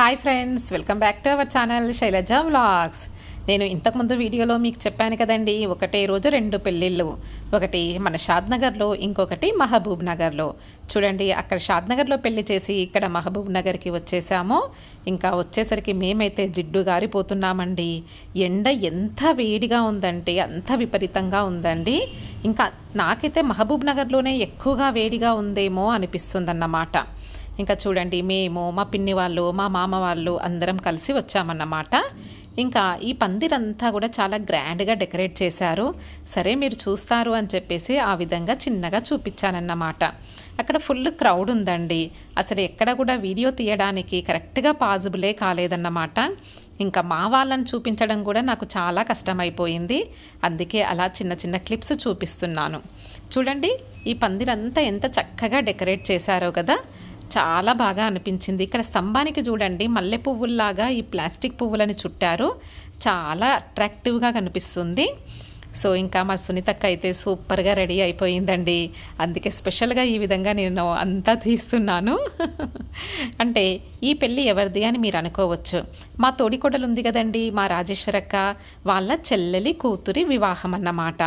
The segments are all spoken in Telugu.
hi friends welcome back to our channel Shailaja vlogs నేను ఇంతకుముందు వీడియోలో మీకు చెప్పాను కదండి ఒకటే రోజు రెండు పెళ్ళిళ్ళు ఒకటి మన షాద్నగర్లో ఇంకొకటి మహబూబ్ నగర్లో చూడండి అక్కడ షాద్నగర్లో పెళ్లి చేసి ఇక్కడ మహబూబ్ నగర్కి వచ్చేసాము ఇంకా వచ్చేసరికి మేమైతే జిడ్డు గారిపోతున్నామండి ఎండ ఎంత వేడిగా ఉందంటే అంత విపరీతంగా ఉందండి ఇంకా నాకైతే మహబూబ్ నగర్లోనే ఎక్కువగా వేడిగా ఉందేమో అనిపిస్తుందన్నమాట ఇంకా చూడండి మేము మా పిన్ని వాళ్ళు మా మామ వాళ్ళు అందరం కలిసి వచ్చామన్నమాట ఇంకా ఈ పందిరంతా కూడా చాలా గ్రాండ్గా డెకరేట్ చేశారు సరే మీరు చూస్తారు అని చెప్పేసి ఆ విధంగా చిన్నగా చూపించానన్నమాట అక్కడ ఫుల్ క్రౌడ్ ఉందండి అసలు ఎక్కడ కూడా వీడియో తీయడానికి కరెక్ట్గా పాజిబులే కాలేదన్నమాట ఇంకా మా వాళ్ళని చూపించడం కూడా నాకు చాలా కష్టమైపోయింది అందుకే అలా చిన్న చిన్న క్లిప్స్ చూపిస్తున్నాను చూడండి ఈ పందిరంతా ఎంత చక్కగా డెకరేట్ చేశారో కదా చాలా బాగా అనిపించింది ఇక్కడ స్తంభానికి చూడండి మల్లె పువ్వుల్లాగా ఈ ప్లాస్టిక్ పువ్వులని చుట్టారు చాలా అట్రాక్టివ్గా కనిపిస్తుంది సో ఇంకా మా సునీతక్క అయితే సూపర్గా రెడీ అయిపోయిందండి అందుకే స్పెషల్గా ఈ విధంగా నేను అంతా తీస్తున్నాను అంటే ఈ పెళ్ళి ఎవరిది అని మీరు అనుకోవచ్చు మా తోడికొడలుంది కదండి మా రాజేశ్వరక్క వాళ్ళ చెల్లెలి కూతురి వివాహం అన్నమాట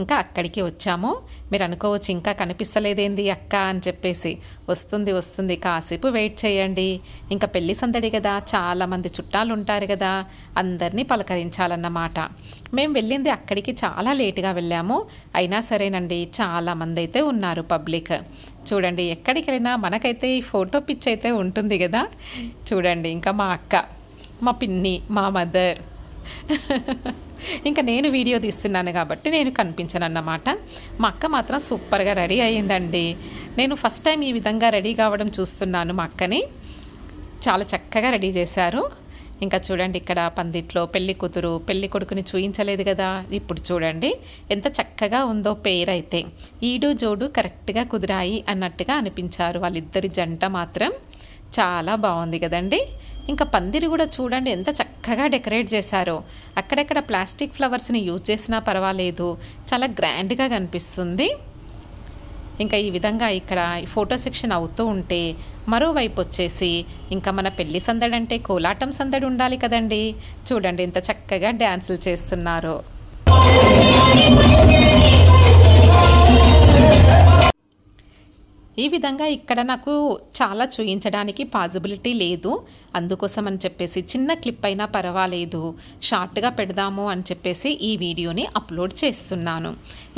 ఇంకా అక్కడికి వచ్చాము మీరు అనుకోవచ్చు ఇంకా కనిపిస్తలేదేంది అక్క అని చెప్పేసి వస్తుంది వస్తుంది కాసేపు వెయిట్ చేయండి ఇంకా పెళ్లి సందడి కదా చాలామంది చుట్టాలు ఉంటారు కదా అందరినీ పలకరించాలన్నమాట మేము వెళ్ళింది అక్కడికి చాలా లేటుగా వెళ్ళాము అయినా సరేనండి చాలామంది అయితే ఉన్నారు పబ్లిక్ చూడండి ఎక్కడికి వెళ్ళినా మనకైతే ఈ ఫోటో పిచ్ అయితే ఉంటుంది కదా చూడండి ఇంకా మా అక్క మా పిన్ని మా మదర్ ఇంకా నేను వీడియో తీస్తున్నాను కాబట్టి నేను కనిపించను అన్నమాట మా అక్క మాత్రం సూపర్గా రెడీ అయ్యిందండి నేను ఫస్ట్ టైం ఈ విధంగా రెడీ కావడం చూస్తున్నాను మా అక్కని చాలా చక్కగా రెడీ చేశారు ఇంకా చూడండి ఇక్కడ పందిట్లో పెళ్లి కూతురు పెళ్లి కొడుకుని చూయించలేదు కదా ఇప్పుడు చూడండి ఎంత చక్కగా ఉందో పేరు అయితే ఈడు జోడు కరెక్ట్గా కుదిరాయి అన్నట్టుగా అనిపించారు వాళ్ళిద్దరి జంట మాత్రం చాలా బాగుంది కదండి ఇంకా పందిరి కూడా చూడండి ఎంత చక్కగా డెకరేట్ చేశారో అక్కడక్కడ ప్లాస్టిక్ ఫ్లవర్స్ని యూజ్ చేసినా పర్వాలేదు చాలా గ్రాండ్గా కనిపిస్తుంది ఇంకా ఈ విధంగా ఇక్కడ ఫోటో సెక్షన్ అవుతూ ఉంటే మరోవైపు వచ్చేసి ఇంకా మన పెళ్లి సందడి అంటే కోలాటం సందడి ఉండాలి కదండి చూడండి ఇంత చక్కగా డ్యాన్సులు చేస్తున్నారు ఈ విధంగా ఇక్కడ నాకు చాలా చూయించడానికి పాసిబిలిటీ లేదు అందుకోసం అని చెప్పేసి చిన్న క్లిప్ అయినా పర్వాలేదు షార్ట్గా పెడదాము అని చెప్పేసి ఈ వీడియోని అప్లోడ్ చేస్తున్నాను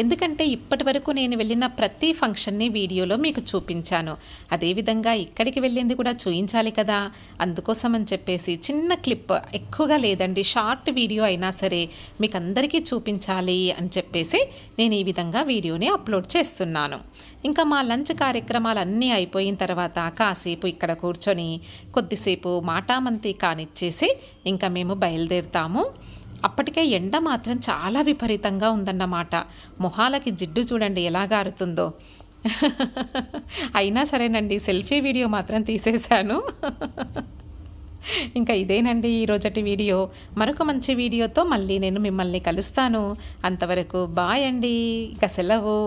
ఎందుకంటే ఇప్పటి వరకు నేను వెళ్ళిన ప్రతి ఫంక్షన్ని వీడియోలో మీకు చూపించాను అదేవిధంగా ఇక్కడికి వెళ్ళింది కూడా చూయించాలి కదా అందుకోసం అని చెప్పేసి చిన్న క్లిప్ ఎక్కువగా లేదండి షార్ట్ వీడియో అయినా సరే మీకు అందరికీ చూపించాలి అని చెప్పేసి నేను ఈ విధంగా వీడియోని అప్లోడ్ చేస్తున్నాను ఇంకా మా లంచ్ కార్యక్రమాలు అన్నీ అయిపోయిన తర్వాత కాసేపు ఇక్కడ కూర్చొని కొద్దిసేపు మాటామంతి కానిచ్చేసి ఇంకా మేము బయలుదేరుతాము అప్పటికే ఎండ మాత్రం చాలా విపరీతంగా ఉందన్నమాట మొహాలకి జిడ్డు చూడండి ఎలా గారుతుందో అయినా సరేనండి సెల్ఫీ వీడియో మాత్రం తీసేశాను ఇంకా ఇదేనండి ఈరోజటి వీడియో మరొక మంచి వీడియోతో మళ్ళీ నేను మిమ్మల్ని కలుస్తాను అంతవరకు బాయ్ అండి ఇక సెలవు